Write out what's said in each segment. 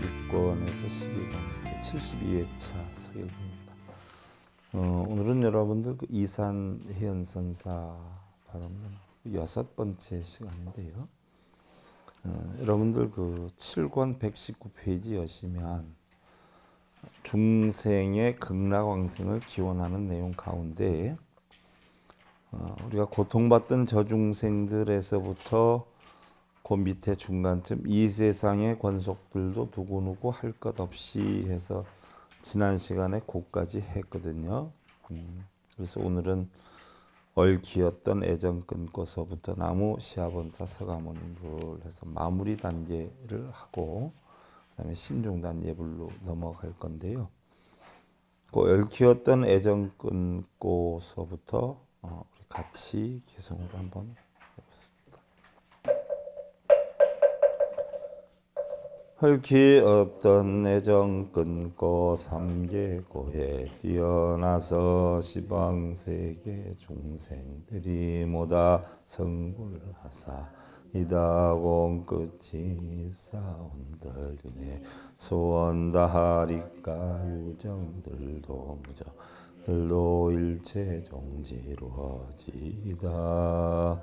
6권에서 12권 72회차 서열입니다. 어, 오늘은 여러분들 그 이산 혜연 선사 바라 여섯 번째 시간인데요. 어, 여러분들 그 7권 119페이지 여시면 중생의 극락왕생을 기원하는 내용 가운데 어, 우리가 고통받던 저중생들에서부터 그 밑에 중간쯤 이 세상의 권속들도 두고누고 할 것 없이 해서 지난 시간에 고까지 했거든요. 음, 그래서 오늘은 얼기였던 애정 끊고서부터 나무 시아본사 서가모님 불 해서 마무리 단계를 하고 그다음에 신중단 예불로 넘어갈 건데요. 그 얼기였던 애정 끊고서부터 어, 같이 개성으로 한번 헐기 없던 애정 끊고 삼계고에 뛰어나서 시방세계 중생들이 모다 성불하사 이다공 끝이 사온들이네 소원다하리까 유정들도 무저 들로 일체 종지루어지다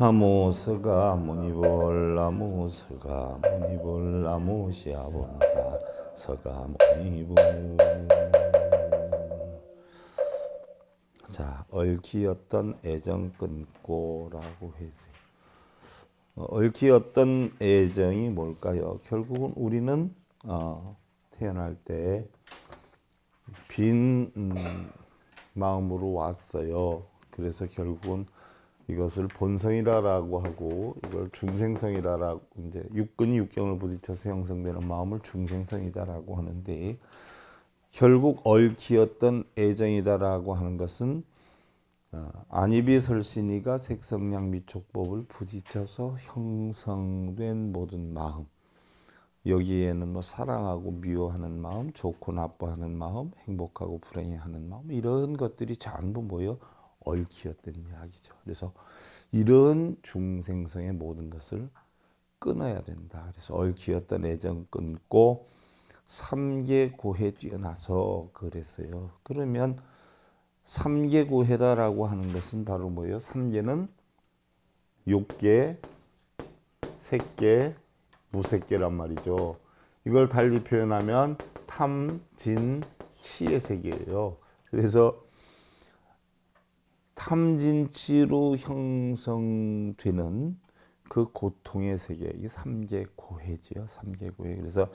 아모스가 무니볼 아모스가 무니볼 아모시 아본사 서가 무니볼 자 얽히었던 애정 끊고라고 해서 어, 얽히었던 애정이 뭘까요? 결국은 우리는 어, 태어날 때빈 음, 마음으로 왔어요. 그래서 결국은 이것을 본성이라라고 하고 이걸 중생성이라라고 이제 육근이 육경을 부딪혀서 형성되는 마음을 중생성이다라고 하는데 결국 얽히었던 애정이다라고 하는 것은 어, 안입이 설신이가 색성량 미촉법을 부딪혀서 형성된 모든 마음 여기에는 뭐 사랑하고 미워하는 마음, 좋고 나빠하는 마음, 행복하고 불행해하는 마음 이런 것들이 전부 모여 얽히었던 이야기죠. 그래서 이런 중생성의 모든 것을 끊어야 된다. 그래서 얽히었던 애정 끊고 삼계고해 뛰어나서 그랬어요. 그러면 삼계고해다라고 하는 것은 바로 뭐예요? 삼계는 육계, 색계, 무색계란 말이죠. 이걸 달리 표현하면 탐, 진, 치의 세계예요. 그래서 탐진치로 형성되는 그 고통의 세계, 이 삼계고해지요, 삼계고해. 그래서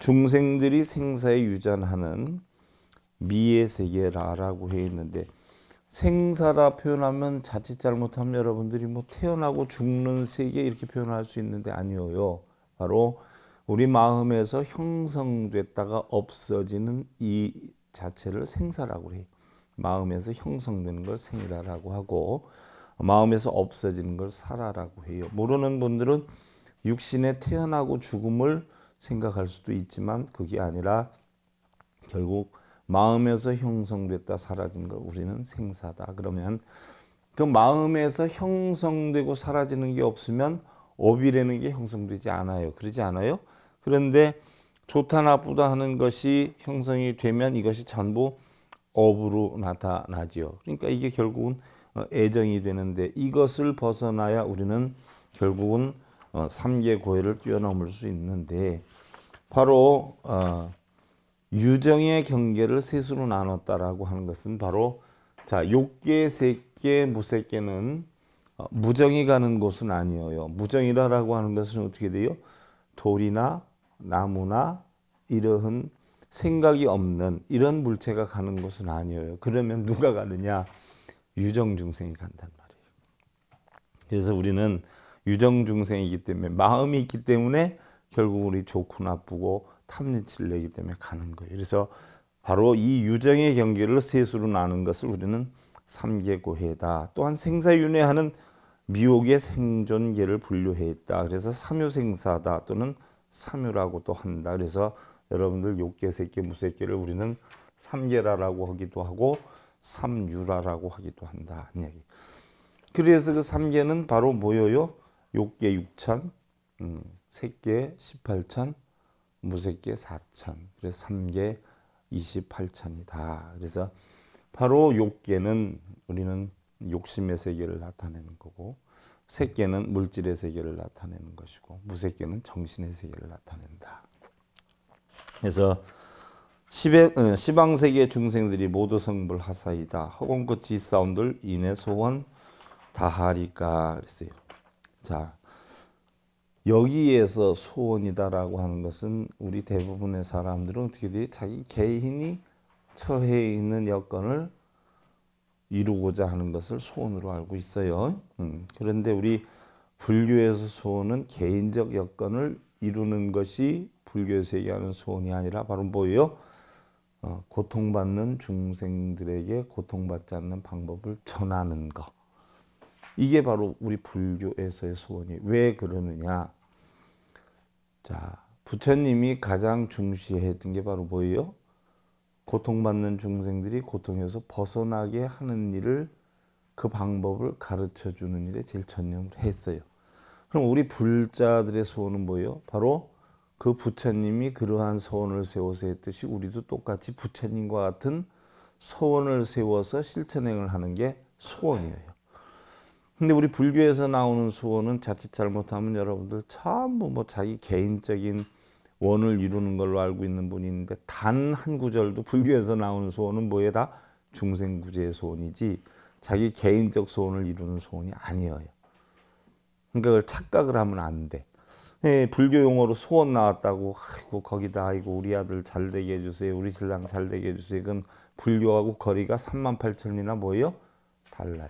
중생들이 생사에 유전하는 미의 세계라라고 해 있는데 생사라 표현하면 자칫 잘못하면 여러분들이 뭐 태어나고 죽는 세계 이렇게 표현할 수 있는데 아니에요. 바로 우리 마음에서 형성됐다가 없어지는 이 자체를 생사라고 해요. 마음에서 형성되는 걸 생이라라고 하고 마음에서 없어지는 걸 사라라고 해요. 모르는 분들은 육신에 태어나고 죽음을 생각할 수도 있지만 그게 아니라 결국 마음에서 형성됐다 사라진 걸 우리는 생사다. 그러면 그 마음에서 형성되고 사라지는 게 없으면 업이라는 게 형성되지 않아요. 그러지 않아요? 그런데 좋다 나쁘다 하는 것이 형성이 되면 이것이 전부 업으로 나타나지요. 그러니까 이게 결국은 어, 애정이 되는데 이것을 벗어나야 우리는 결국은 어, 삼계 고해를 뛰어넘을 수 있는데 바로 어, 유정의 경계를 셋으로 나눴다라고 하는 것은 바로 자 욕계, 세계, 무색계는 무정이 가는 곳은 아니에요. 무정이라라고 하는 것은 어떻게 돼요? 돌이나 나무나 이러한 생각이 없는 이런 물체가 가는 것은 아니에요. 그러면 누가 가느냐? 유정 중생이 간단 말이에요. 그래서 우리는 유정 중생이기 때문에 마음이 있기 때문에 결국 우리 좋고 나쁘고 탐진치를 내기 때문에 가는 거예요. 그래서 바로 이 유정의 경계를 세수로 나눈 것을 우리는 삼계고해다. 또한 생사윤회하는 미혹의 생존계를 분류했다. 그래서 삼유생사다 또는 삼유라고도 한다. 그래서 여러분들 욕개 새끼 무새끼를 우리는 삼계라라고 하기도 하고 삼유라라고 하기도 한다. 얘기. 그래서 그 삼계는 바로 뭐예요? 욕계 6찬, 음, 새끼 18찬, 무새끼 4찬. 그래서 삼계 28찬이다. 그래서 바로 욕계는 우리는 욕심의 세계를 나타내는 거고 새끼는 물질의 세계를 나타내는 것이고 무새끼는 정신의 세계를 나타낸다. 그래서 시방 어, 세계 중생들이 모두 성불 하사이다. 허공끝 지사운들 인의 소원 다하리까 그랬어요. 자 여기에서 소원이다라고 하는 것은 우리 대부분의 사람들은 어떻게 돼? 자기 개인이 처해 있는 여건을 이루고자 하는 것을 소원으로 알고 있어요. 음, 그런데 우리 불교에서 소원은 개인적 여건을 이루는 것이 불교에서 얘기하는 소원이 아니라 바로 뭐예요? 어, 고통받는 중생들에게 고통받지 않는 방법을 전하는 것. 이게 바로 우리 불교에서의 소원이 왜 그러느냐? 자, 부처님이 가장 중시했던 게 바로 뭐예요? 고통받는 중생들이 고통에서 벗어나게 하는 일을 그 방법을 가르쳐 주는 일에 제일 전념을 했어요. 그럼 우리 불자들의 소원은 뭐예요? 바로 그 부처님이 그러한 소원을 세워서 했듯이 우리도 똑같이 부처님과 같은 소원을 세워서 실천행을 하는 게 소원이에요. 근데 우리 불교에서 나오는 소원은 자칫 잘못하면 여러분들 전부 뭐 자기 개인적인 원을 이루는 걸로 알고 있는 분이 있는데 단 한 구절도 불교에서 나오는 소원은 뭐에다 중생구제의 소원이지 자기 개인적 소원을 이루는 소원이 아니에요. 그러니까 그걸 착각을 하면 안 돼. 예, 불교 용어로 소원 나왔다고 아이고 거기다 아이고 우리 아들 잘 되게 해주세요 우리 신랑 잘 되게 해주세요 그건 불교하고 거리가 3만 8천이나 뭐예요? 달라요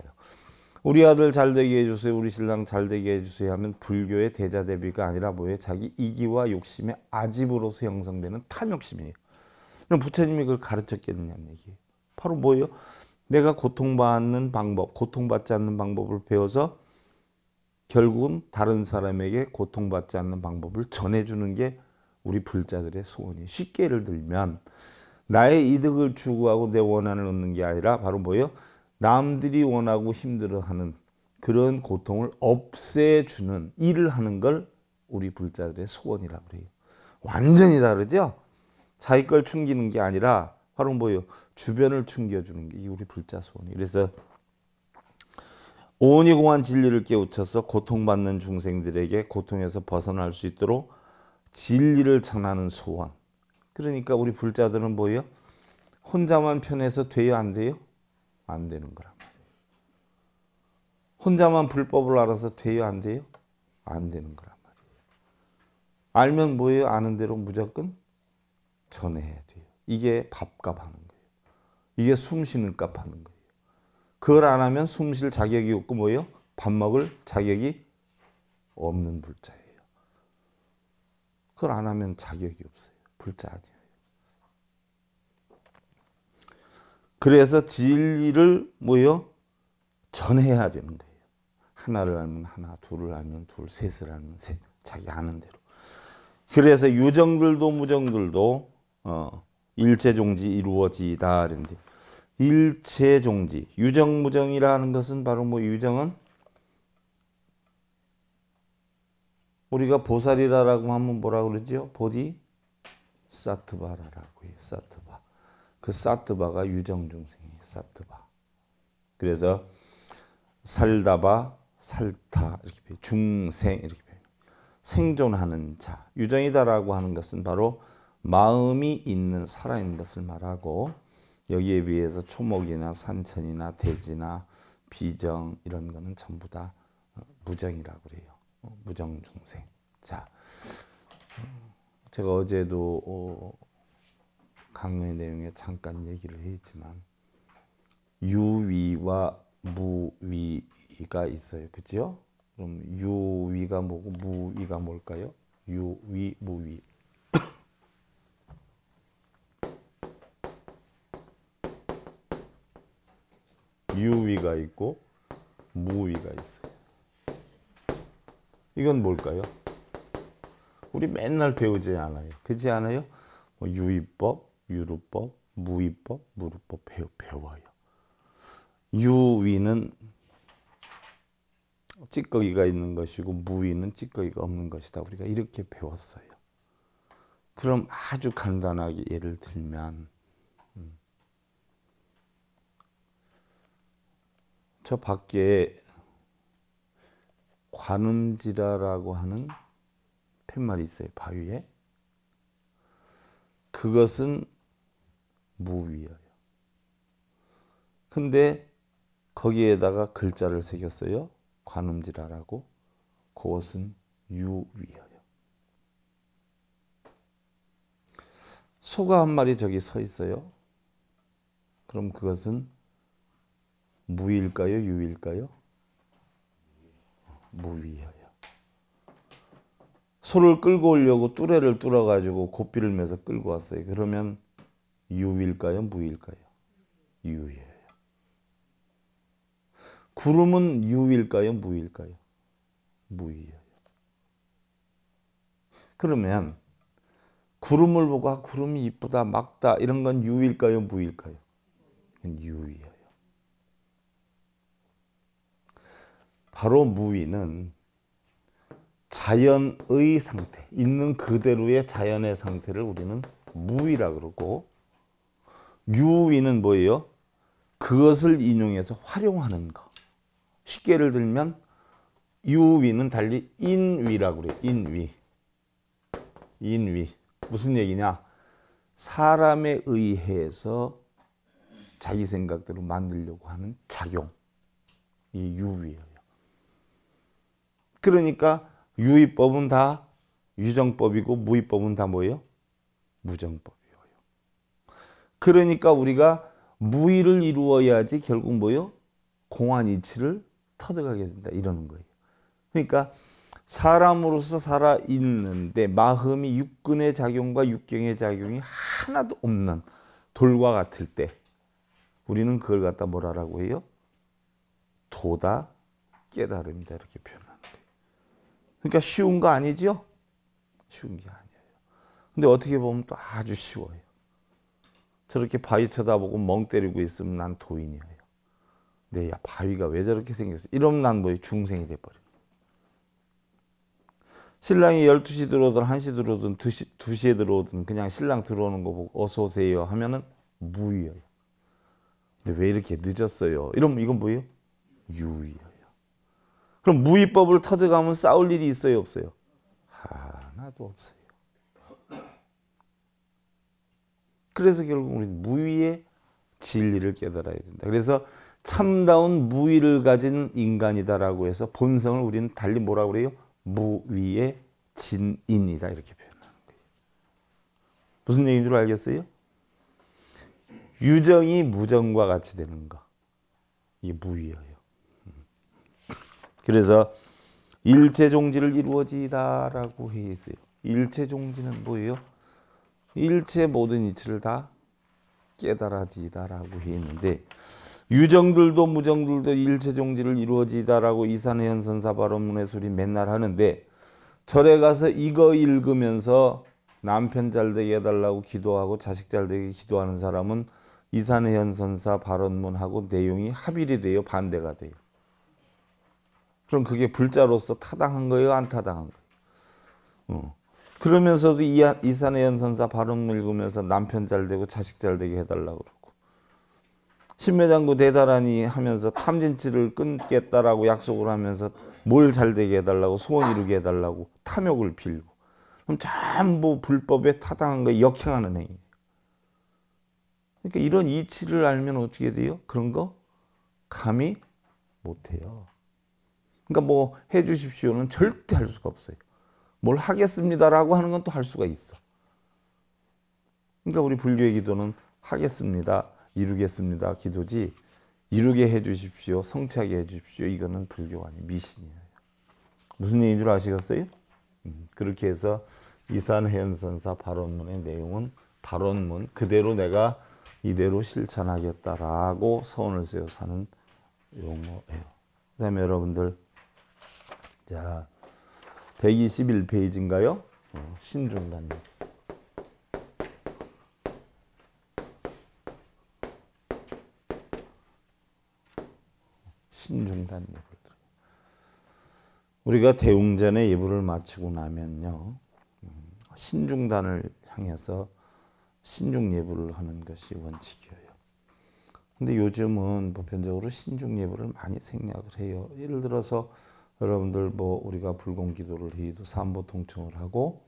우리 아들 잘 되게 해주세요 우리 신랑 잘 되게 해주세요 하면 불교의 대자 대비가 아니라 뭐예요? 자기 이기와 욕심의 아집으로서 형성되는 탐욕심이에요 그럼 부처님이 그걸 가르쳤겠느냐는 얘기예요 바로 뭐예요? 내가 고통받는 방법 고통받지 않는 방법을 배워서 결국은 다른 사람에게 고통받지 않는 방법을 전해주는 게 우리 불자들의 소원이에요. 쉽게 예를 들면 나의 이득을 추구하고 내 원한을 얻는 게 아니라 바로 뭐예요? 남들이 원하고 힘들어하는 그런 고통을 없애주는 일을 하는 걸 우리 불자들의 소원이라고 그요 완전히 다르죠? 자기 걸 충기는 게 아니라 바로 뭐예요? 주변을 충겨주는 게 우리 불자 소원이에요. 그래서 온이 공한 진리를 깨우쳐서 고통받는 중생들에게 고통에서 벗어날 수 있도록 진리를 전하는 소원. 그러니까 우리 불자들은 뭐예요? 혼자만 편해서 돼요 안 돼요? 안 되는 거란 말이에요. 혼자만 불법을 알아서 돼요 안 돼요? 안 되는 거란 말이에요. 알면 뭐예요? 아는 대로 무조건 전해야 돼요. 이게 밥값 하는 거예요. 이게 숨 쉬는 값 하는 거예요. 그걸 안 하면 숨 쉴 자격이 없고 뭐예요? 밥 먹을 자격이 없는 불자예요. 그걸 안 하면 자격이 없어요. 불자 아니에요. 그래서 진리를 뭐요? 전해야 되는 거예요. 하나를 알면 하나, 둘을 알면 둘, 셋을 알면 셋. 자기 아는 대로. 그래서 유정들도 무정들도 어, 일체종지 이루어지다. 이런데 일체종지 유정무정이라는 것은 바로 뭐 유정은 우리가 보살이라고 하면 뭐라 그러죠 보디 사트바라라고 해요. 사트바. 그 사트바가 유정 중생이에요. 사트바. 그래서 살다바 살타 이렇게 표 중생 이렇게 표 생존하는 자. 유정이다라고 하는 것은 바로 마음이 있는 살아있는 것을 말하고 여기에 비해서 초목이나 산천이나 대지나 비정 이런 거는 전부 다 어, 무정이라고 그래요. 어, 무정 중생. 자, 제가 어제도 어, 강의 내용에 잠깐 얘기를 했지만 유위와 무위가 있어요. 그죠? 그럼 유위가 뭐고 무위가 뭘까요? 유위, 무위. 유위가 있고 무위가 있어요. 이건 뭘까요? 우리 맨날 배우지 않아요. 그렇지 않아요? 뭐 유의법, 유루법, 무의법, 무루법 배 배워요. 유위는 찌꺼기가 있는 것이고 무위는 찌꺼기가 없는 것이다. 우리가 이렇게 배웠어요. 그럼 아주 간단하게 예를 들면 저 밖에 관음지라라고 하는 팻말이 있어요. 바위에. 그것은 무위예요. 근데 거기에다가 글자를 새겼어요. 관음지라라고. 그것은 유위예요. 소가 한 마리 저기 서 있어요. 그럼 그것은 무일까요? 유일까요? 무위예요. 소를 끌고 오려고 뚜레를 뚫어가지고 고삐를 매서 끌고 왔어요. 그러면 유일까요? 무일까요? 유예요. 구름은 유일까요? 무일까요? 무이예요. 그러면 구름을 보고 아, 구름이 이쁘다, 막다 이런 건 유일까요? 무일까요? 유예요. 바로 무위는 자연의 상태, 있는 그대로의 자연의 상태를 우리는 무위라 그러고 유위는 뭐예요? 그것을 인용해서 활용하는 것. 쉽게 예를 들면 유위는 달리 인위라고 그래요. 인위. 인위. 무슨 얘기냐? 사람에 의해서 자기 생각대로 만들려고 하는 작용. 이 유위예요. 그러니까 유의법은 다 유정법이고 무의법은 다 뭐예요? 무정법이에요. 그러니까 우리가 무의를 이루어야지 결국 뭐요? 공안이치를 터득하게 된다 이러는 거예요. 그러니까 사람으로서 살아있는데 마음이 육근의 작용과 육경의 작용이 하나도 없는 돌과 같을 때 우리는 그걸 갖다 뭐라고 해요? 도다 깨달음이다 이렇게 표현 그러니까 쉬운 거 아니지요? 쉬운 게 아니에요. 근데 어떻게 보면 또 아주 쉬워요. 저렇게 바위 쳐다보고 멍 때리고 있으면 난 도인이에요. 근데 야 바위가 왜 저렇게 생겼어? 이러면 난뭐 중생이 돼버려. 신랑이 12시 들어오든 1시 들어오든 2시, 2시에 들어오든 그냥 신랑 들어오는 거 보고 어서 오세요 하면은 무의예요. 근데 왜 이렇게 늦었어요? 이러면 이건 뭐예요? 유의예요. 그럼 무위법을 터득하면 싸울 일이 있어요 없어요? 하나도 없어요. 그래서 결국 우리는 무위의 진리를 깨달아야 된다. 그래서 참다운 무위를 가진 인간이다라고 해서 본성을 우리는 달리 뭐라 그래요? 무위의 진인이다 이렇게 표현하는 거예요. 무슨 얘기인 줄 알겠어요? 유정이 무정과 같이 되는 거. 이게 무위예요. 그래서 일체종지를 이루어지다라고 했어요. 일체종지는 뭐예요? 일체 모든 이치를 다 깨달아지다라고 했는데 유정들도 무정들도 일체종지를 이루어지다라고 이산해연 선사발언문의 소리 맨날 하는데 절에 가서 이거 읽으면서 남편 잘 되게 해달라고 기도하고 자식 잘 되게 기도하는 사람은 이산해연 선사 발언문하고 내용이 합일이 돼요 반대가 돼요. 그럼 그게 불자로서 타당한 거예요? 안 타당한 거예요? 어. 그러면서도 이, 이산의 연산사 발음 읽으면서 남편 잘 되고 자식 잘 되게 해달라고 그러고 신매장구 대달하니 하면서 탐진치를 끊겠다라고 약속을 하면서 뭘 잘 되게 해달라고 소원 이루게 해달라고 탐욕을 빌고 그럼 전부 불법에 타당한 거 역행하는 행위 그러니까 이런 이치를 알면 어떻게 돼요? 그런 거 감히 못해요. 그러니까 뭐 해주십시오는 절대 할 수가 없어요. 뭘 하겠습니다라고 하는 건 또 할 수가 있어. 그러니까 우리 불교의 기도는 하겠습니다, 이루겠습니다 기도지 이루게 해주십시오, 성취하게 해주십시오 이거는 불교가 아니 미신이에요. 무슨 얘기인 줄 아시겠어요? 음, 그렇게 해서 이산해연선사 발언문의 내용은 발언문 그대로 내가 이대로 실천하겠다라고 서원을 세워 사는 용어예요. 그다음에 여러분들 자, 121페이지인가요? 어, 신중단. 신중단 예불 우리가 대웅전의 예불을 마치고 나면요. 음, 신중단을 향해서 신중 예불을 하는 것이 원칙이에요. 근데 요즘은 보편적으로 신중 예불을 많이 생략을 해요. 예를 들어서 여러분들 뭐 우리가 불공기도를 해도 산보 통증을 하고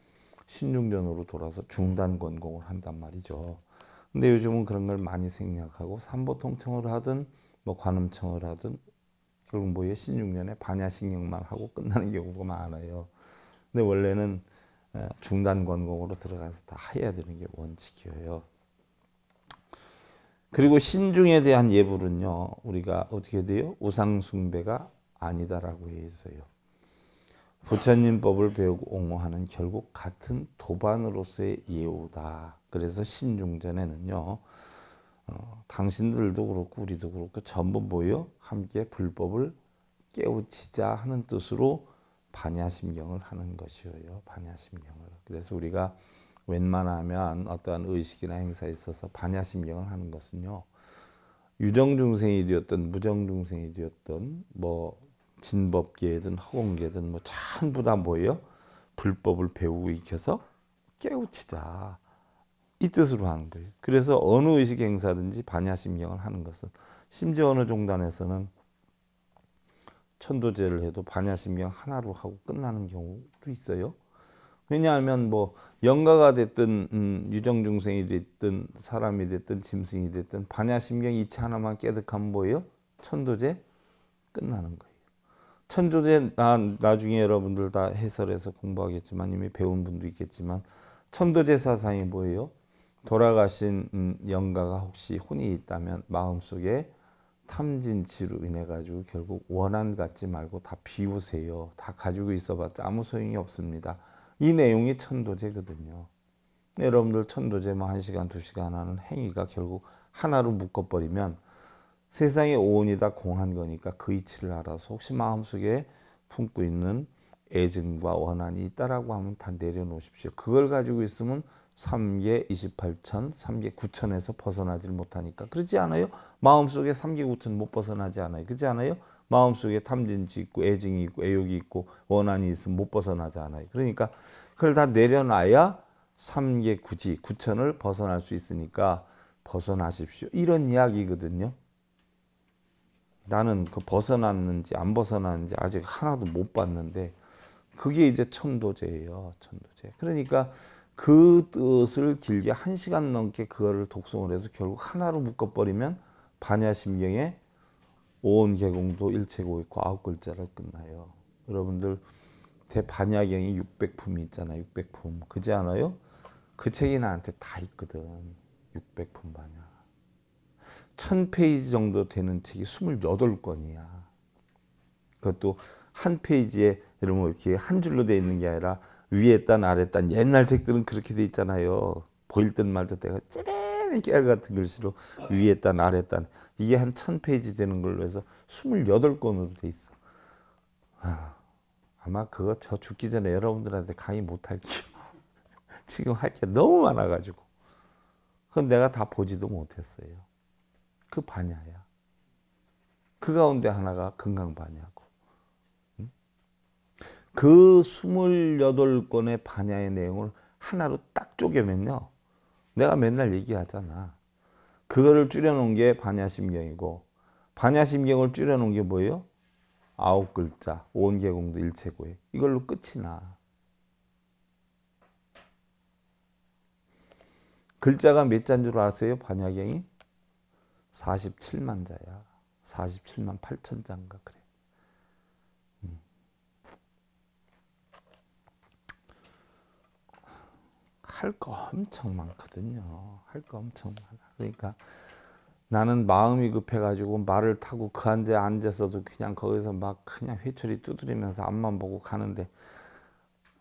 신6년으로 돌아서 중단 건공을 한단 말이죠. 근데 요즘은 그런 걸 많이 생략하고 산보 통증을 하든 뭐 관음청을 하든 결국 뭐에 신6년에 반야신경만 하고 끝나는 경우가 많아요. 근데 원래는 중단 건공으로 들어가서 다 해야 되는 게 원칙이에요. 그리고 신중에 대한 예불은요, 우리가 어떻게 돼요? 우상숭배가 아니다라고 해 있어요. 부처님 법을 배우고 옹호하는 결국 같은 도반으로서의 예우다. 그래서 신중전에는요. 어, 당신들도 그렇고 우리도 그렇고 전부 모여 함께 불법을 깨우치자 하는 뜻으로 반야심경을 하는 것이에요. 반야심경을. 그래서 우리가 웬만하면 어떠한 의식이나 행사에 있어서 반야심경을 하는 것은요. 유정중생이 되었던 무정중생이 되었던 뭐 진법계든 허공계든 뭐 전부 다 뭐예요? 불법을 배우고 익혀서 깨우치자. 이 뜻으로 하는 거예요. 그래서 어느 의식 행사든지 반야심경을 하는 것은 심지어 어느 종단에서는 천도제를 해도 반야심경 하나로 하고 끝나는 경우도 있어요. 왜냐하면 뭐 영가가 됐든 음, 유정중생이 됐든 사람이 됐든 짐승이 됐든 반야심경 이치 하나만 깨득한 뭐예요? 천도제 끝나는 거예요. 천조제 나, 나중에 여러분들 다 해설해서 공부하겠지만 이미 배운 분도 있겠지만 천도제 사상이 뭐예요? 돌아가신 음, 영가가 혹시 혼이 있다면 마음속에 탐진치로 인해 가지고 결국 원한 갖지 말고 다 비우세요. 다 가지고 있어봤자 아무 소용이 없습니다. 이 내용이 천도제거든요. 여러분들 천도제 뭐한시간두시간 하는 행위가 결국 하나로 묶어버리면 세상의 오온이 다 공한 거니까 그 이치를 알아서 혹시 마음속에 품고 있는 애증과 원한이 있다라고 하면 다 내려놓으십시오. 그걸 가지고 있으면 3개 28천, 3개 9천에서 벗어나질 못하니까 그렇지 않아요? 마음속에 3개 9천 못 벗어나지 않아요. 그렇지 않아요? 마음속에 탐진치 있고 애증이 있고 애욕이 있고 원한이 있으면 못 벗어나지 않아요. 그러니까 그걸 다 내려놔야 3개 9지 9천을 벗어날 수 있으니까 벗어나십시오. 이런 이야기거든요. 나는 그 벗어났는지 안 벗어났는지 아직 하나도 못 봤는데 그게 이제 천도제예요. 천도제. 그러니까 그 뜻을 길게 한 시간 넘게 그거를 독송을 해서 결국 하나로 묶어버리면 반야심경의 오온 개공도 일체고 있고 아홉 글자로 끝나요. 여러분들 대반야경이 600품이 있잖아요. 600품. 그지 않아요? 그 책이 나한테 다 있거든. 600품 반야. 1000페이지 정도 되는 책이 28권이야. 그것도 한 페이지에 여러분 이렇게 한 줄로 되 있는 게 아니라 위에 딴 아래 딴 옛날 책들은 그렇게 돼 있잖아요. 보일 듯 말듯 내가 찌맨 깨알 같은 글씨로 위에 딴 아래 딴 이게 한 1000페이지 되는 걸로 해서 28권으로 돼 있어. 아마 그거 저 죽기 전에 여러분들한테 강의 못 할게요. 지금 할 게 너무 많아가지고. 그건 내가 다 보지도 못했어요. 그 반야야. 그 가운데 하나가 건강 반야고. 그 28권의 반야의 내용을 하나로 딱 쪼개면요. 내가 맨날 얘기하잖아. 그거를 줄여놓은 게 반야심경이고 반야심경을 줄여놓은 게 뭐예요? 아홉 글자 온계공도 일체고에 이걸로 끝이 나. 글자가 몇 자인 줄 아세요? 반야경이? 47만 자야. 47만 8천 장가 그래. 음. 할거 엄청 많거든요. 할 거 엄청 많아. 그러니까 나는 마음이 급해가지고 말을 타고 그 한데 앉아서도 그냥 거기서 막 그냥 회초리 두드리면서 앞만 보고 가는데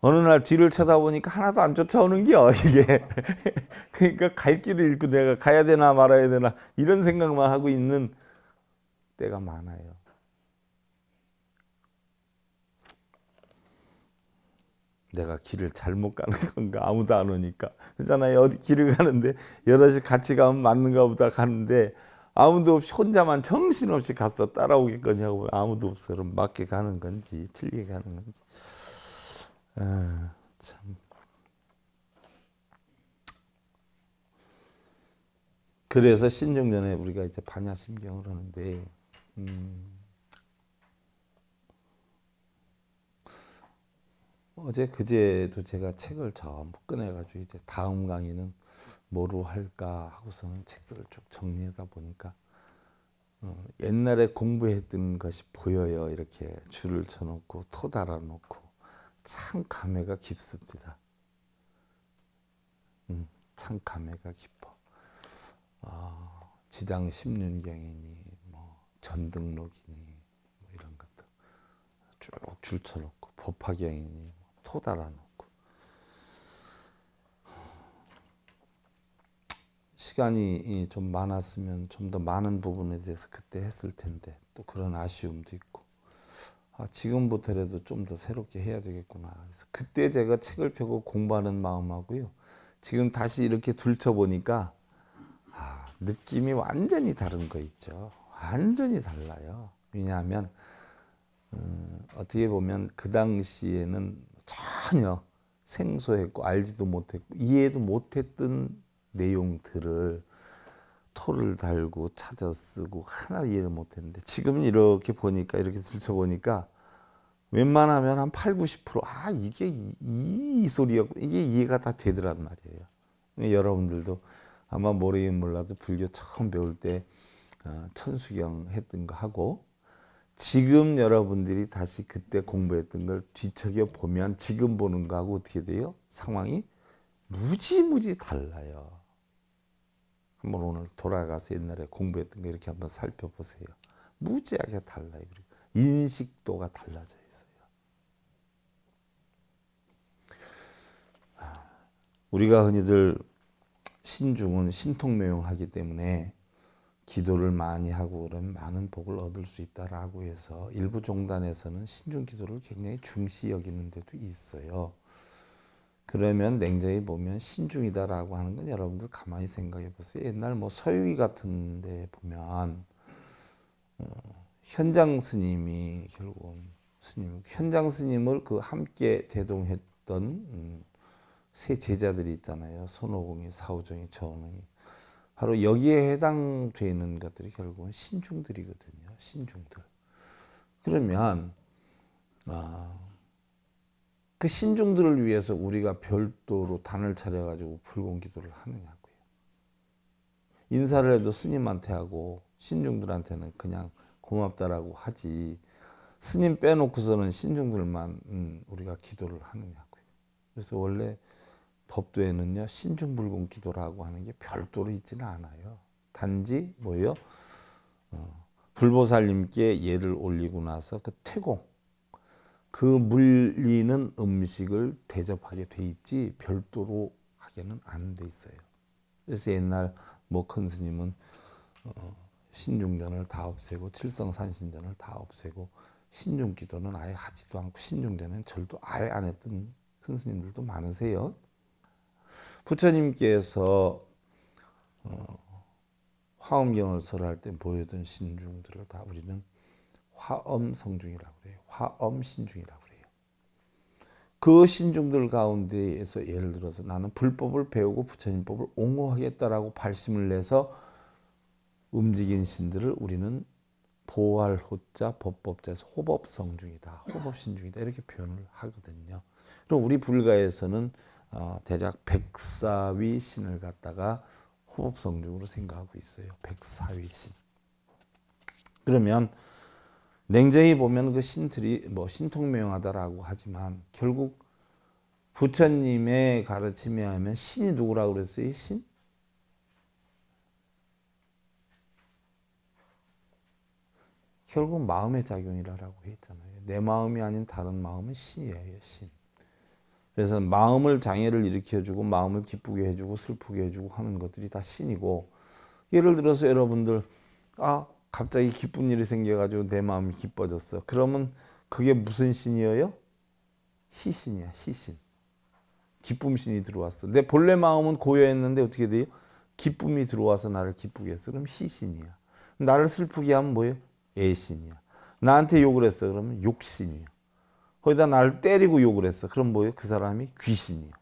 어느 날 뒤를 쳐다보니까 하나도 안 쫓아오는 게요 이게 그러니까 갈 길을 잃고 내가 가야 되나 말아야 되나 이런 생각만 하고 있는 때가 많아요 내가 길을 잘못 가는 건가 아무도 안 오니까 그러잖아요 어디 길을 가는데 여럿이 같이 가면 맞는가 보다 가는데 아무도 없이 혼자만 정신없이 갔어 따라오겠거냐고 아무도 없어 그럼 맞게 가는 건지 틀리게 가는 건지 아, 참. 그래서 신정전에 우리가 이제 반야심경을 하는데, 음, 어제 그제도 제가 책을 전부 꺼내가지고 이제 다음 강의는 뭐로 할까 하고서는 책들을 쭉 정리하다 보니까 어, 옛날에 공부했던 것이 보여요. 이렇게 줄을 쳐놓고 토 달아놓고 참 감회가 깊습니다. 음, 참 감회가 깊어. 어, 지장 16경이니 뭐 전등록이니 뭐 이런 것도 쭉 줄쳐놓고 법화경이니 뭐 토 달아놓고 시간이 좀 많았으면 좀 더 많은 부분에 대해서 그때 했을 텐데 또 그런 아쉬움도 있고 아, 지금부터라도 좀 더 새롭게 해야 되겠구나. 그래서 그때 제가 책을 펴고 공부하는 마음하고요. 지금 다시 이렇게 둘쳐보니까 아, 느낌이 완전히 다른 거 있죠. 완전히 달라요. 왜냐하면 음, 어떻게 보면 그 당시에는 전혀 생소했고 알지도 못했고 이해도 못했던 내용들을 토를 달고 찾아 쓰고 하나 이해를 못했는데 지금 이렇게 보니까 이렇게 들춰보니까 웬만하면 한 8, 90%아 이게 이, 이 소리였고 이게 이해가 다 되더란 말이에요. 예, 여러분들도 아마 모르긴 몰라도 불교 처음 배울 때 어, 천수경 했던 거 하고 지금 여러분들이 다시 그때 공부했던 걸 뒤척여 보면 지금 보는 거하고 어떻게 돼요? 상황이 무지무지 달라요. 한번 오늘 돌아가서 옛날에 공부했던 거 이렇게 한번 살펴보세요. 무지하게 달라요. 인식도가 달라져 있어요. 아, 우리가 흔히들 신중은 신통매용하기 때문에 기도를 많이 하고 그러면 많은 복을 얻을 수 있다라고 해서 일부 종단에서는 신중 기도를 굉장히 중시 여기는 데도 있어요. 그러면 냉정히 보면 신중이다라고 하는 건 여러분들 가만히 생각해 보세요. 옛날 뭐 서유기 같은 데 보면 어, 현장 스님이 결국 스님 현장 스님을 그 함께 대동했던 음, 세 제자들이 있잖아요. 손오공이, 사오정이, 저원이 바로 여기에 해당되는 것들이 결국은 신중들이거든요. 신중들. 그러면 아, 그 신중들을 위해서 우리가 별도로 단을 차려가지고 불공 기도를 하느냐고요. 인사를 해도 스님한테 하고 신중들한테는 그냥 고맙다라고 하지 스님 빼놓고서는 신중들만 음, 우리가 기도를 하느냐고요. 그래서 원래 법도에는요 신중불공 기도라고 하는 게 별도로 있지는 않아요. 단지 뭐요? 어, 불보살님께 예를 올리고 나서 그 퇴공 그 물리는 음식을 대접하게 돼 있지 별도로 하게는 안 돼 있어요. 그래서 옛날 뭐큰 스님은 어, 신중전을 다 없애고 칠성산신전을 다 없애고 신중기도는 아예 하지도 않고 신중전은 절도 아예 안 했던 큰 스님들도 많으세요. 부처님께서 어, 화엄경을 설할 때 보여준 신중들을 다 우리는 화엄성중이라고 그래요. 화엄신중이라고 그요그 신중들 가운데에서 예를 들어서 나는 불법을 배우고 부처님법을 옹호하겠다라고 발심을 내서 움직인 신들을 우리는 보활 호자 법법자에서 호법성중이다. 호법신중이다. 이렇게 표현을 하거든요. 그럼 우리 불가에서는 아, 대략 1 0위 신을 갖다가 호법성중으로 생각하고 있어요. 1 0위 신. 그러면 냉정히 보면 그 신들이 뭐 신통명하다라고 하지만 결국 부처님의 가르침에 하면 신이 누구라고 그랬어요? 신? 결국 마음의 작용이라고 했잖아요. 내 마음이 아닌 다른 마음은 신이에요. 신. 그래서 마음을 장애를 일으켜주고 마음을 기쁘게 해주고 슬프게 해주고 하는 것들이 다 신이고 예를 들어서 여러분들 아 갑자기 기쁜 일이 생겨가지고 내 마음이 기뻐졌어. 그러면 그게 무슨 신이에요? 희신이야, 희신. 기쁨신이 들어왔어. 내 본래 마음은 고요했는데 어떻게 돼요? 기쁨이 들어와서 나를 기쁘게 했어. 그럼 희신이야. 나를 슬프게 하면 뭐예요? 애신이야. 나한테 욕을 했어. 그러면 욕신이야. 거기다 나를 때리고 욕을 했어. 그럼 뭐예요? 그 사람이 귀신이야.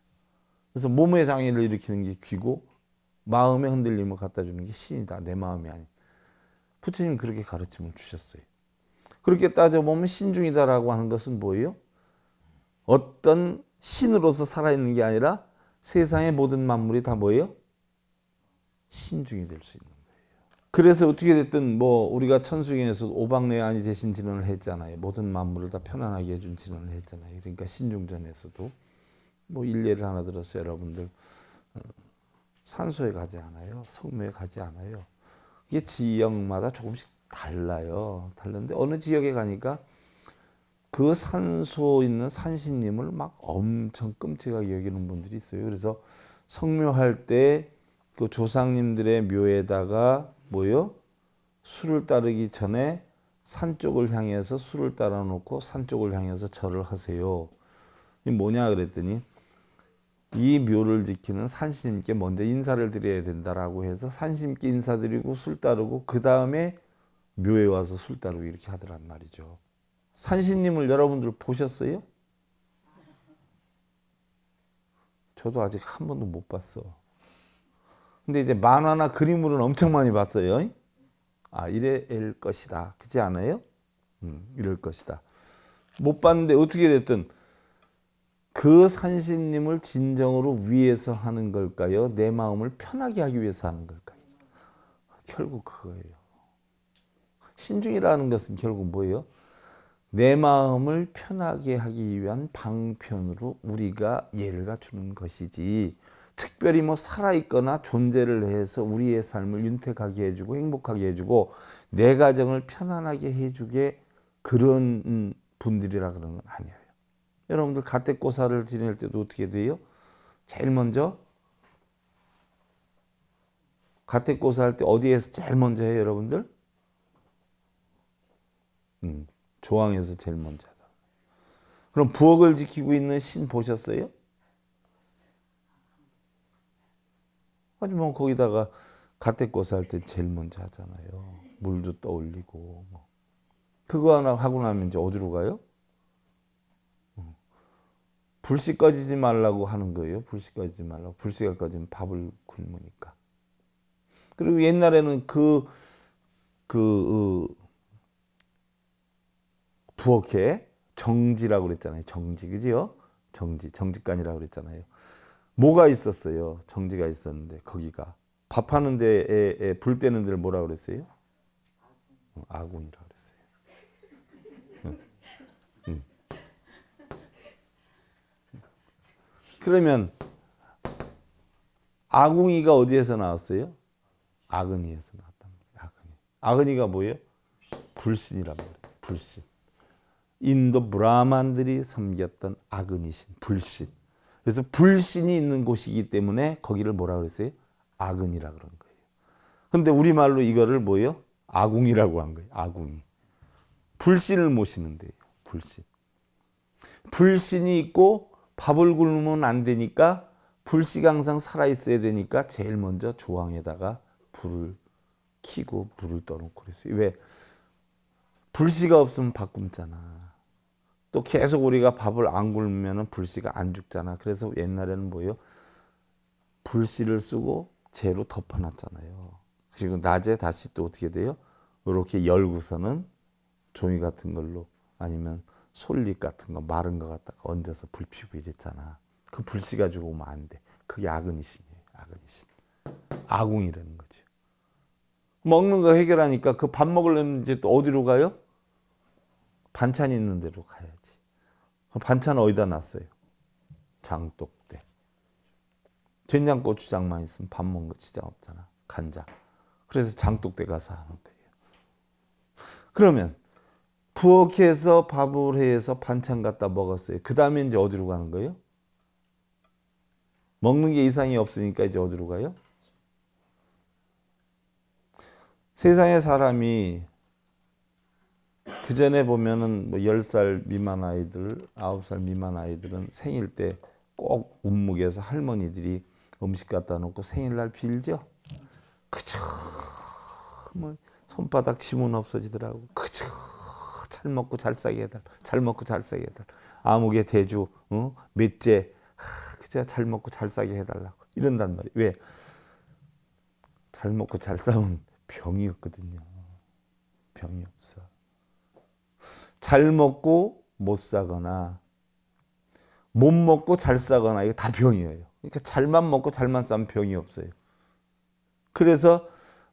그래서 몸의 장애를 일으키는 게 귀고 마음의 흔들림을 갖다 주는 게 신이다. 내 마음이 아니야. 부처님이 그렇게 가르침을 주셨어요. 그렇게 따져보면 신중이다라고 하는 것은 뭐예요? 어떤 신으로서 살아있는 게 아니라 세상의 모든 만물이 다 뭐예요? 신중이 될 수 있는 거예요. 그래서 어떻게 됐든 뭐 우리가 천수경에서 오방뇌 안이 되신 진언을 했잖아요. 모든 만물을 다 편안하게 해준 진언을 했잖아요. 그러니까 신중전에서도 뭐 일례를 하나 들어서 여러분들 어, 산소에 가지 않아요. 성묘에 가지 않아요. 이게 지역마다 조금씩 달라요. 달랐는데 어느 지역에 가니까 그 산소 있는 산신님을 막 엄청 끔찍하게 여기는 분들이 있어요. 그래서 성묘할 때 그 조상님들의 묘에다가 뭐요? 술을 따르기 전에 산 쪽을 향해서 술을 따라 놓고 산 쪽을 향해서 절을 하세요. 이 뭐냐 그랬더니 이 묘를 지키는 산신님께 먼저 인사를 드려야 된다라고 해서 산신님께 인사드리고 술 따르고 그 다음에 묘에 와서 술 따르고 이렇게 하더란 말이죠. 산신님을 여러분들 보셨어요? 저도 아직 한 번도 못 봤어. 근데 이제 만화나 그림으로는 엄청 많이 봤어요. 아, 이래 일 것이다. 그렇지 않아요? 음, 이럴 것이다. 못 봤는데 어떻게 됐든 그 산신님을 진정으로 위해서 하는 걸까요? 내 마음을 편하게 하기 위해서 하는 걸까요? 결국 그거예요. 신중이라는 것은 결국 뭐예요? 내 마음을 편하게 하기 위한 방편으로 우리가 예를 갖추는 것이지 특별히 뭐 살아있거나 존재를 해서 우리의 삶을 윤택하게 해주고 행복하게 해주고 내 가정을 편안하게 해주게 그런 분들이라 그런 건 아니에요. 여러분들 가택고사를 지낼 때도 어떻게 돼요? 제일 먼저 가택고사 할 때 어디에서 제일 먼저 해요 여러분들? 음, 조항에서 제일 먼저 다 그럼 부엌을 지키고 있는 신 보셨어요? 하지만 뭐 거기다가 가택고사 할 때 제일 먼저 하잖아요. 물도 떠올리고 뭐. 그거 하나 하고 나면 이제 어디로 가요? 불씨 꺼지지 말라고 하는 거예요. 불씨 꺼지지 말라고. 불씨가 꺼지면 밥을 굶으니까. 그리고 옛날에는 그, 그, 어, 부엌에 정지라고 그랬잖아요. 정지, 그지요? 정지, 정지간이라고 그랬잖아요. 뭐가 있었어요? 정지가 있었는데, 거기가. 밥하는 데에 불 빼는 데를 뭐라 그랬어요? 아군이라고 그러면 아궁이가 어디에서 나왔어요? 아그니에서 나왔단 말이에요. 아그니. 아그니가 뭐예요? 불신이란 말이에요. 불신. 인도 브라만들이 섬겼던 아그니신, 불신. 그래서 불신이 있는 곳이기 때문에 거기를 뭐라 그랬어요? 아근이라 그런 거예요. 근데 우리말로 이거를 뭐예요? 아궁이라고 한 거예요. 아궁이. 불신을 모시는 데요. 불신. 불신이 있고 밥을 굶으면 안 되니까 불씨가 항상 살아 있어야 되니까 제일 먼저 조항에다가 불을 키고 불을 떠놓고 그랬어요. 왜? 불씨가 없으면 밥 굶잖아. 또 계속 우리가 밥을 안 굶으면 불씨가 안 죽잖아. 그래서 옛날에는 뭐예요? 불씨를 쓰고 재로 덮어놨잖아요. 그리고 낮에 다시 또 어떻게 돼요? 이렇게 열고서는 종이 같은 걸로 아니면 솔잎 같은 거 마른 거 갖다가 얹어서 불피고 이랬잖아. 그 불씨 가지고 오면 안 돼. 그게 아그니신이에요. 아그니신. 아궁이라는 거지. 먹는 거 해결하니까 그 밥 먹으려면 이제 또 어디로 가요? 반찬 있는 데로 가야지. 반찬 어디다 놨어요? 장독대. 된장 고추장만 있으면 밥 먹는 거 지장 없잖아. 간장. 그래서 장독대 가서 하는 거예요. 그러면 부엌에서 밥을 해서 반찬 갖다 먹었어요. 그 다음에 이제 어디로 가는 거예요? 먹는 게 이상이 없으니까 이제 어디로 가요? 세상의 사람이 그 전에 보면은 뭐 10살 미만 아이들, 9살 미만 아이들은 생일 때 꼭 운묵에서 할머니들이 음식 갖다 놓고 생일날 빌죠. 그저 뭐 손바닥 지문 없어지더라고. 그저 잘 먹고 잘 살게 해달라. 잘 먹고 잘 살게 해달라. 암흑 대주, 어? 몇째, 그제잘 먹고 잘 살게 해달라고. 이런단 말이에요. 왜? 잘 먹고 잘 싸운 병이 없거든요. 병이 없어. 잘 먹고 못 싸거나, 못 먹고 잘 싸거나, 이거 다 병이에요. 그러니까 잘만 먹고 잘만 싸면 병이 없어요. 그래서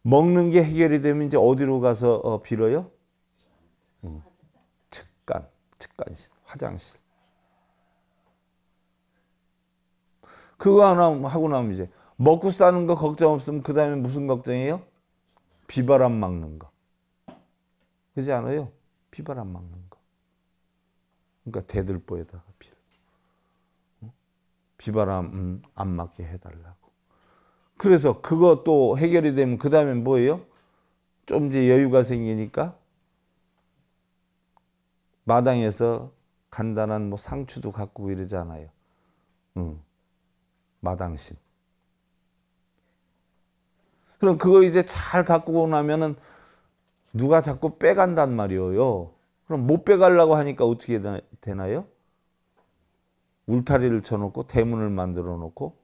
먹는 게 해결이 되면 이제 어디로 가서 어, 빌어요? 응. 직관실, 화장실. 그거 하나 하고 나면 이제 먹고 사는 거 걱정 없으면 그 다음에 무슨 걱정이에요? 비바람 막는 거. 그지 않아요? 비바람 막는 거. 그러니까 대들보에다가 비 비바람 음, 안 맞게 해달라고. 그래서 그것도 해결이 되면 그 다음에 뭐예요? 좀 이제 여유가 생기니까 마당에서 간단한 뭐 상추도 갖고 이러지 않아요. 음, 마당신. 그럼 그거 이제 잘 갖고 나면은 누가 자꾸 빼간단 말이에요. 그럼 못 빼가려고 하니까 어떻게 되나요? 울타리를 쳐놓고 대문을 만들어 놓고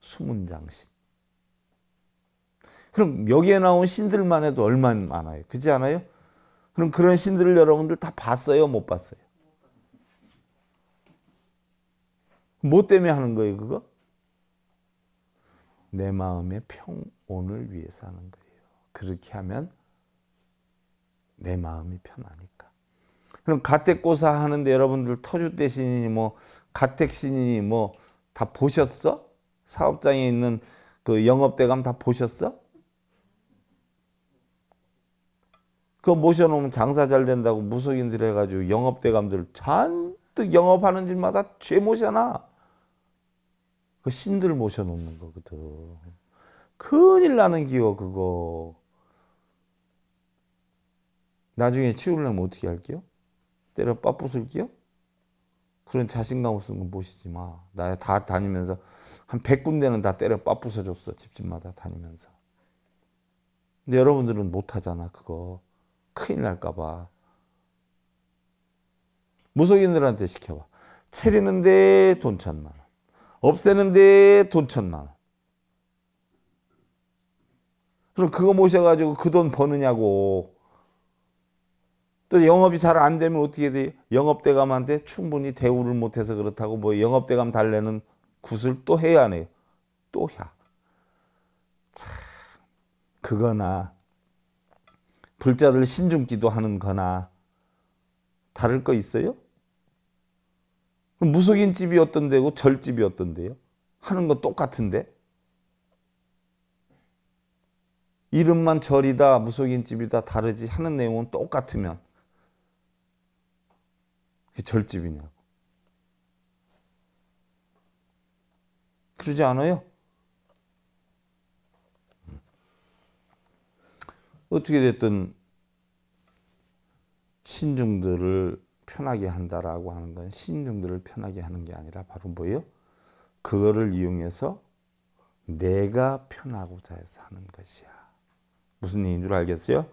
숨은 장신. 그럼 여기에 나온 신들만 해도 얼마나 많아요. 그렇지 않아요? 그럼 그런 신들을 여러분들 다 봤어요? 못 봤어요? 뭐 때문에 하는 거예요, 그거? 내 마음의 평온을 위해서 하는 거예요. 그렇게 하면 내 마음이 편하니까. 그럼 가택고사 하는데 여러분들 터주 대신이니 뭐 가택신이니 뭐다 보셨어? 사업장에 있는 그 영업대감 다 보셨어? 그거 모셔놓으면 장사 잘 된다고 무속인들 해가지고 영업대감들 잔뜩 영업하는 집마다 죄 모셔놔. 그 신들 모셔놓는 거거든. 큰일 나는 기워 그거. 나중에 치우려면 어떻게 할게요? 때려 빠부술게요? 그런 자신감 없으면 건 모시지 마. 나 다 다니면서 한 100군데는 다 때려 빠부숴 줬어. 집집마다 다니면서. 근데 여러분들은 못 하잖아, 그거. 큰일 날까봐. 무속인들한테 시켜봐. 체리는데 돈 천만 원. 없애는데 돈 천만 원. 그럼 그거 모셔가지고 그 돈 버느냐고. 또 영업이 잘 안 되면 어떻게 돼? 영업대감한테 충분히 대우를 못해서 그렇다고 뭐 영업대감 달래는 구슬 또 해야 하네요. 또 야. 참, 그거나 불자들 신중기도 하는 거나 다를 거 있어요? 무속인 집이 어떤 데고 절집이 어떤 데요? 하는 건 똑같은데? 이름만 절이다 무속인 집이다 다르지 하는 내용은 똑같으면 그게 절집이냐고 그러지 않아요? 어떻게 됐든 신중들을 편하게 한다라고 하는 건 신중들을 편하게 하는 게 아니라 바로 뭐예요? 그거를 이용해서 내가 편하고자 해서 하는 것이야. 무슨 얘기인 줄 알겠어요?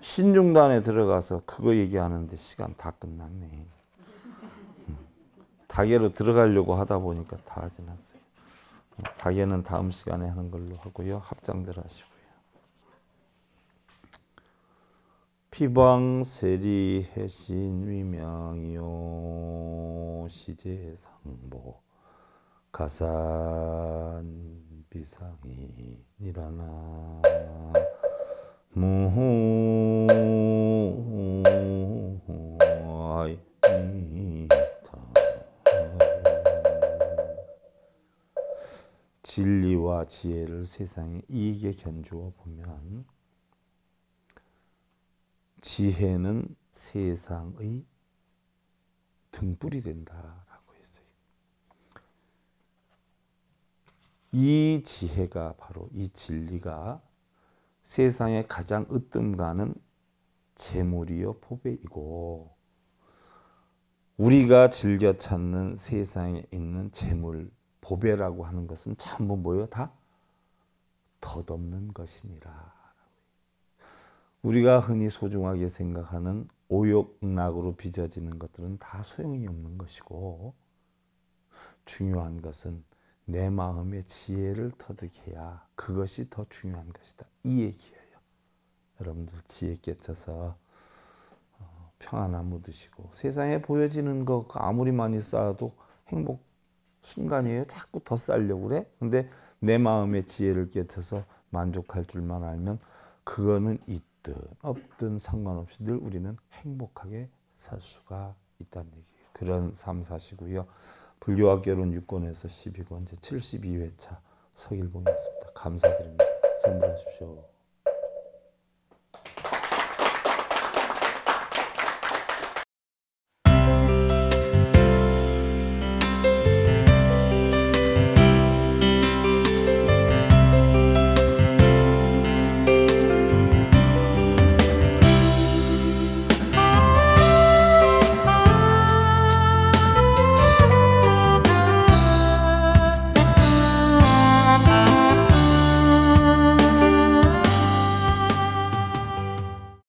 신중단에 들어가서 그거 얘기하는데 시간 다 끝났네. 다계로 음. 들어가려고 하다 보니까 다 지났어요. 다계는 다음 시간에 하는 걸로 하고요. 합장들 하시고. 피방세리 해신 위명이요 시제상보 가산 비상이니라나 무하이타 진리와 지혜를 세상에 이익에 견주어 보면 지혜는 세상의 등불이 된다라고 했어요. 이 지혜가 바로 이 진리가 세상의 가장 으뜸가는 재물이요 포배이고 우리가 즐겨 찾는 세상에 있는 재물 보배라고 하는 것은 전부 뭐요? 다 덧없는 것이니라. 우리가 흔히 소중하게 생각하는 오욕락으로 빚어지는 것들은 다 소용이 없는 것이고 중요한 것은 내 마음의 지혜를 터득해야 그것이 더 중요한 것이다. 이 얘기예요. 여러분들 지혜 깨쳐서 어, 평안함 얻으시고 세상에 보여지는 것 그 아무리 많이 쌓아도 행복 순간이에요. 자꾸 더 쌓려고 그래. 근데 내 마음의 지혜를 깨쳐서 만족할 줄만 알면 그거는 있 있든 없든 상관없이 늘 우리는 행복하게 살 수가 있다는 얘기예요. 그런 삶 사시고요. 불교와 결혼 6권에서 12권 제 72회차 서일봉이었습니다. 감사드립니다. 선물하십시오.